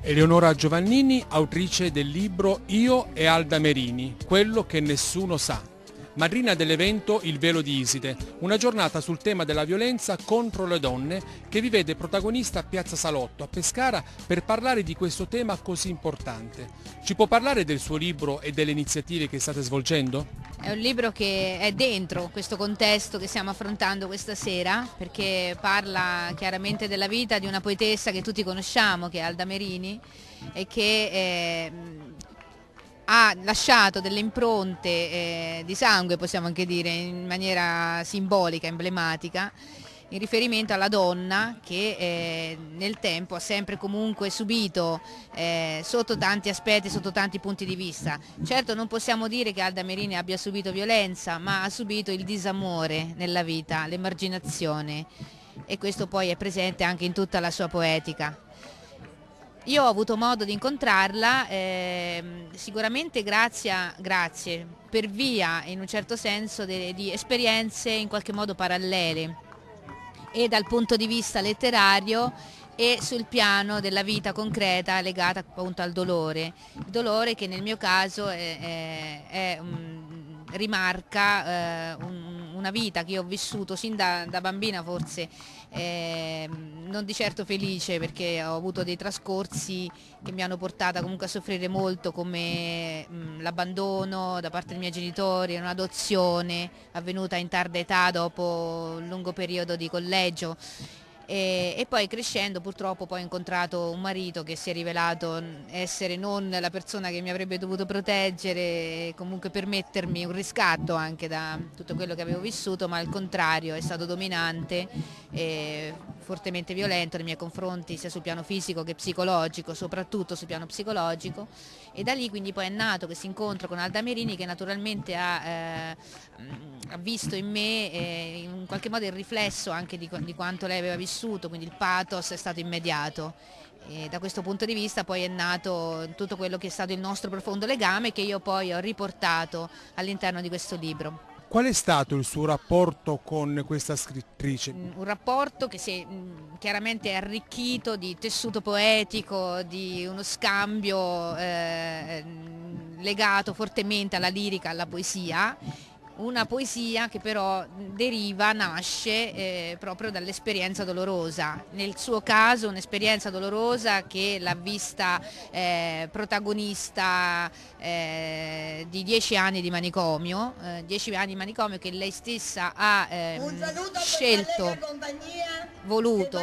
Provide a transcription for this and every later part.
Eleonora Giovannini, autrice del libro Io e Alda Merini, quello che nessuno sa. Madrina dell'evento Il Velo di Iside, una giornata sul tema della violenza contro le donne che vi vede protagonista a Piazza Salotto, a Pescara, per parlare di questo tema così importante. Ci può parlare del suo libro e delle iniziative che state svolgendo? È un libro che è dentro questo contesto che stiamo affrontando questa sera perché parla chiaramente della vita di una poetessa che tutti conosciamo, che è Alda Merini e che eh, ha lasciato delle impronte eh, di sangue, possiamo anche dire, in maniera simbolica, emblematica in riferimento alla donna che eh, nel tempo ha sempre comunque subito eh, sotto tanti aspetti, sotto tanti punti di vista. Certo non possiamo dire che Alda Merini abbia subito violenza, ma ha subito il disamore nella vita, l'emarginazione e questo poi è presente anche in tutta la sua poetica. Io ho avuto modo di incontrarla eh, sicuramente grazie, grazie, per via in un certo senso de, di esperienze in qualche modo parallele e dal punto di vista letterario e sul piano della vita concreta legata appunto al dolore. Il dolore che nel mio caso è, è, è, um, rimarca eh, un, una vita che io ho vissuto sin da, da bambina forse eh, non di certo felice perché ho avuto dei trascorsi che mi hanno portata comunque a soffrire molto come l'abbandono da parte dei miei genitori, un'adozione avvenuta in tarda età dopo un lungo periodo di collegio e, e, poi crescendo purtroppo poi ho incontrato un marito che si è rivelato essere non la persona che mi avrebbe dovuto proteggere e comunque permettermi un riscatto anche da tutto quello che avevo vissuto, ma al contrario è stato dominante e fortemente violento nei miei confronti sia sul piano fisico che psicologico, soprattutto sul piano psicologico e da lì quindi poi è nato questo incontro con Alda Merini che naturalmente ha, eh, ha visto in me eh, in qualche modo il riflesso anche di, di quanto lei aveva vissuto vissuto, quindi il pathos è stato immediato. E da questo punto di vista poi è nato tutto quello che è stato il nostro profondo legame che io poi ho riportato all'interno di questo libro. Qual è stato il suo rapporto con questa scrittrice? Mm, un rapporto che si è mm, chiaramente arricchito di tessuto poetico, di uno scambio eh, mm, legato fortemente alla lirica, alla poesia una poesia che però deriva, nasce eh, proprio dall'esperienza dolorosa. Nel suo caso un'esperienza dolorosa che l'ha vista eh, protagonista eh, di dieci anni di manicomio, eh, dieci anni di manicomio che lei stessa ha ehm, scelto, voluto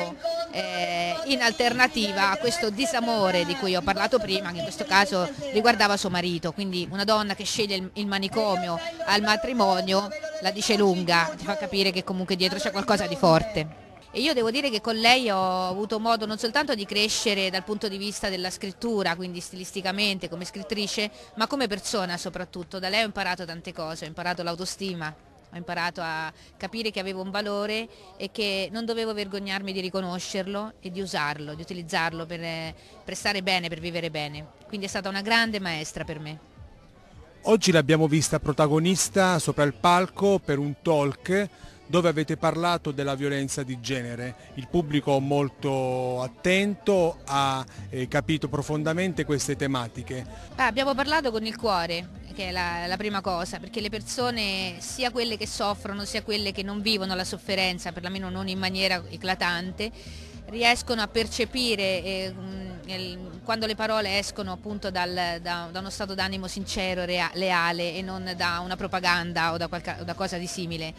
eh, in alternativa a questo disamore di cui ho parlato prima, che in questo caso riguardava suo marito, quindi una donna che sceglie il, il manicomio al matrimonio la dice lunga, ti fa capire che comunque dietro c'è qualcosa di forte. E io devo dire che con lei ho avuto modo non soltanto di crescere dal punto di vista della scrittura, quindi stilisticamente come scrittrice, ma come persona soprattutto. Da lei ho imparato tante cose, ho imparato l'autostima, ho imparato a capire che avevo un valore e che non dovevo vergognarmi di riconoscerlo e di usarlo, di utilizzarlo per, eh, per stare bene, per vivere bene. Quindi è stata una grande maestra per me. Oggi l'abbiamo vista protagonista sopra il palco per un talk dove avete parlato della violenza di genere. Il pubblico molto attento ha eh, capito profondamente queste tematiche. Ah, abbiamo parlato con il cuore, che è la, la, prima cosa, perché le persone, sia quelle che soffrono, sia quelle che non vivono la sofferenza, perlomeno non in maniera eclatante, riescono a percepire eh, il, quando le parole escono appunto dal, da, da, uno stato d'animo sincero, rea, leale e non da una propaganda o da, qualche, o da cosa di simile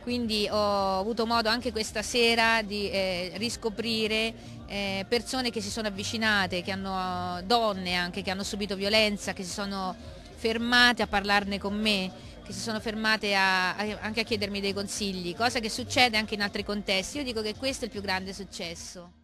quindi ho avuto modo anche questa sera di eh, riscoprire eh, persone che si sono avvicinate, hanno, donne anche che hanno subito violenza, che si sono fermate a parlarne con me, che si sono fermate a, a, anche a chiedermi dei consigli, cosa che succede anche in altri contesti. Io dico che questo è il più grande successo.